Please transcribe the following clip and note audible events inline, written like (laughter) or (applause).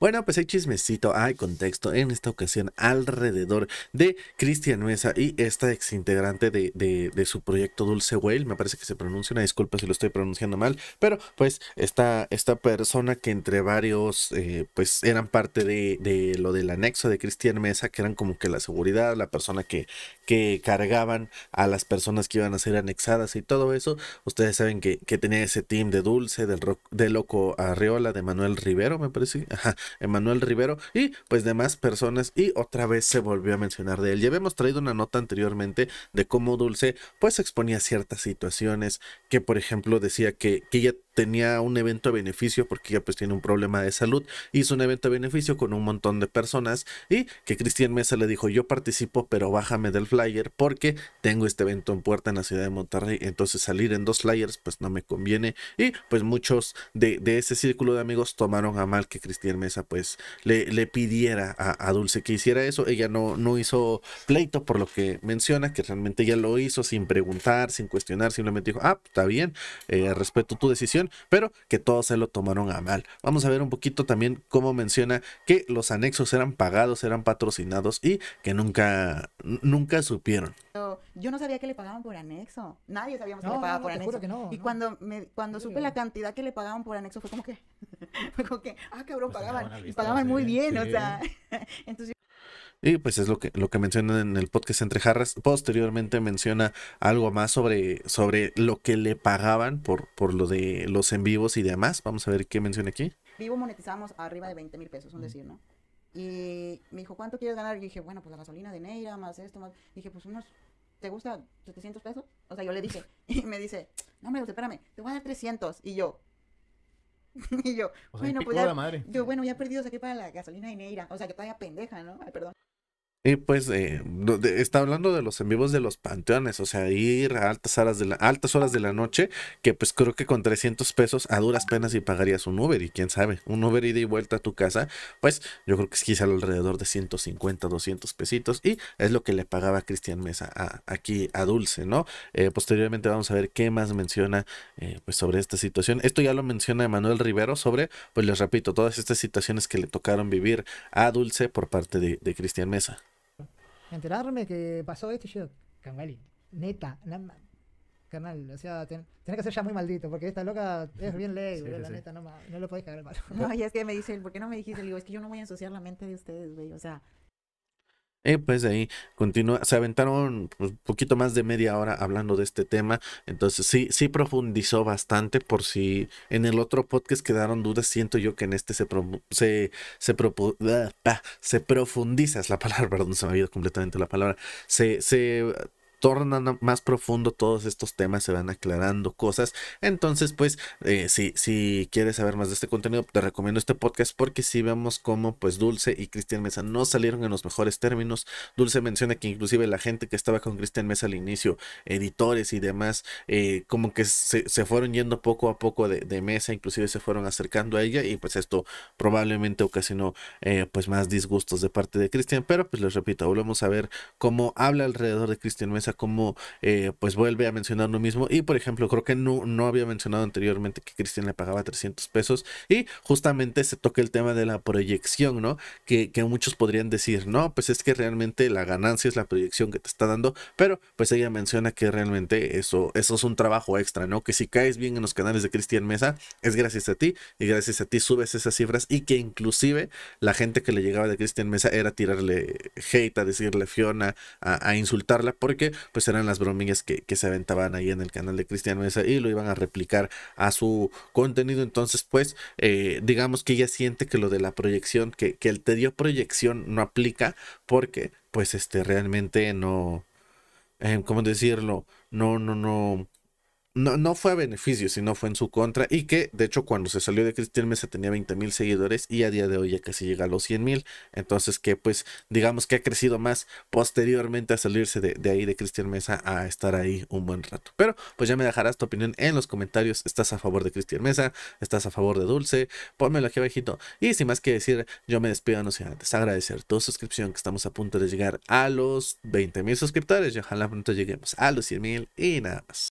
Bueno, pues hay chismecito, hay contexto en esta ocasión alrededor de Cristian Mesa y esta ex integrante de, de, su proyecto Dulce Whale. Me parece que se pronuncia, una disculpa si lo estoy pronunciando mal, pero pues esta, esta persona que entre varios eh, pues eran parte de, lo del anexo de Cristian Mesa, que eran como que la seguridad, la persona que, que cargaban a las personas que iban a ser anexadas y todo eso. Ustedes saben que, tenía ese team de Dulce, del, rock, de Loco Arriola, de Manuel Rivero, me parece, Emanuel Rivero y pues demás personas y otra vez se volvió a mencionar de él. Ya habíamos traído una nota anteriormente de cómo Dulce pues exponía ciertas situaciones que por ejemplo decía que, que ella tenía un evento de beneficio porque ella pues tiene un problema de salud, hizo un evento de beneficio con un montón de personas y que Cristian Mesa le dijo yo participo pero bájame del flyer porque tengo este evento en puerta en la ciudad de Monterrey, entonces salir en dos flyers pues no me conviene y pues muchos de, de ese círculo de amigos tomaron a mal que Cristian Mesa pues le, le pidiera a, a, Dulce que hiciera eso, ella no, no hizo pleito por lo que menciona, que realmente ella lo hizo sin preguntar, sin cuestionar, simplemente dijo, ah, está bien, eh, respeto tu decisión pero que todos se lo tomaron a mal. Vamos a ver un poquito también cómo menciona que los anexos eran pagados, eran patrocinados y que nunca, nunca supieron. Yo no sabía que le pagaban por anexo. Nadie sabíamos que le pagaban por anexo. y cuando cuando supe la cantidad que le pagaban por anexo fue como que, (laughs) ah, cabrón, pues, pagaban. Y pagaban muy bien, o sea. (laughs) Entonces y pues es lo que, lo que mencionan en el podcast Entre Jarras. Posteriormente menciona algo más sobre, sobre lo que le pagaban por, por lo de los en vivos y demás. Vamos a ver qué menciona aquí. Vivo monetizamos arriba de 20 mil pesos, un decir, ¿no? Y me dijo, ¿cuánto quieres ganar? Y dije, bueno, pues la gasolina de Neira, más esto, más. dije, pues unos, ¿te gusta 700 pesos? O sea, yo le dije. (laughs) Y me dice, no, me espérame, te voy a dar 300. Y yo, (laughs) y yo, bueno, pues ya, yo, bueno, ya perdido, saqué para la gasolina de Neira. O sea, que todavía pendeja, ¿no? Ay, perdón. Y pues eh, está hablando de los en vivos de los panteones, o sea, ir a altas horas de la, altas horas de la noche, que pues creo que con 300 pesos a duras penas y pagarías un Uber y quién sabe, un Uber ida y vuelta a tu casa, pues yo creo que es quizá alrededor de 150, 200 pesitos y es lo que le pagaba Cristian Mesa a, aquí a Dulce, ¿no? Eh, posteriormente vamos a ver qué más menciona eh, pues sobre esta situación. Esto ya lo menciona Manuel Rivero sobre, pues les repito, todas estas situaciones que le tocaron vivir a Dulce por parte de, de Cristian Mesa enterarme que pasó esto y yo, neta, nada, carnal, o sea, tenés que ser ya muy maldito, porque esta loca es bien ley, sí, la neta, no, no, lo podés cagar el No, (laughs) y es que me dice, ¿por qué no me dijiste? Le digo, es que yo no voy a ensuciar la mente de ustedes, güey, o sea, eh, pues ahí continúa, se aventaron un pues, poquito más de media hora hablando de este tema, entonces sí, sí profundizó bastante por si en el otro podcast quedaron dudas, siento yo que en este se, se, ah, se, profundiza, es la (laughs) palabra, perdón, se me ha ido completamente la palabra, se, se tornan más profundo todos estos temas, se van aclarando cosas. Entonces, pues, eh, si, si quieres saber más de este contenido, te recomiendo este podcast porque si vemos cómo, pues, Dulce y Cristian Mesa no salieron en los mejores términos. Dulce menciona que inclusive la gente que estaba con Cristian Mesa al inicio, editores y demás, eh, como que se, fueron yendo poco a poco de, Mesa, inclusive se fueron acercando a ella y pues esto probablemente ocasionó eh, pues más disgustos de parte de Cristian. Pero pues les repito, volvemos a ver cómo habla alrededor de Cristian Mesa como eh, pues vuelve a mencionar lo mismo. Y por ejemplo, creo que no, había mencionado anteriormente que Cristian le pagaba 300 pesos y justamente se toca el tema de la proyección, ¿no? Que, que muchos podrían decir, no, pues es que realmente la ganancia es la proyección que te está dando, pero pues ella menciona que realmente eso, eso es un trabajo extra, ¿no? Que si caes bien en los canales de Cristian Mesa, es gracias a ti y gracias a ti subes esas cifras y que inclusive la gente que le llegaba de Cristian Mesa era tirarle hate, a decirle Fiona, a, insultarla, porque pues eran las bromillas que, se aventaban ahí en el canal de Cristiano Mesa y lo iban a replicar a su contenido. Entonces, pues, eh, digamos que ella siente que lo de la proyección, que, que te dio proyección no aplica porque, pues, este, realmente no, eh, ¿cómo decirlo? No, no, no no, fue a beneficio, sino fue en su contra. Y que, de hecho, cuando se salió de Cristian Mesa tenía 20 mil seguidores y a día de hoy ya casi llega a los 100 mil. Entonces, que pues, digamos que ha crecido más posteriormente a salirse de, ahí de Cristian Mesa a estar ahí un buen rato. Pero, pues ya me dejarás tu opinión en los comentarios. ¿Estás a favor de Cristian Mesa? ¿Estás a favor de Dulce? Pónmelo aquí abajito. Y sin más que decir, yo me despido, no sé antes agradecer tu suscripción que estamos a punto de llegar a los 20 mil suscriptores y ojalá pronto lleguemos a los 100 mil y nada más.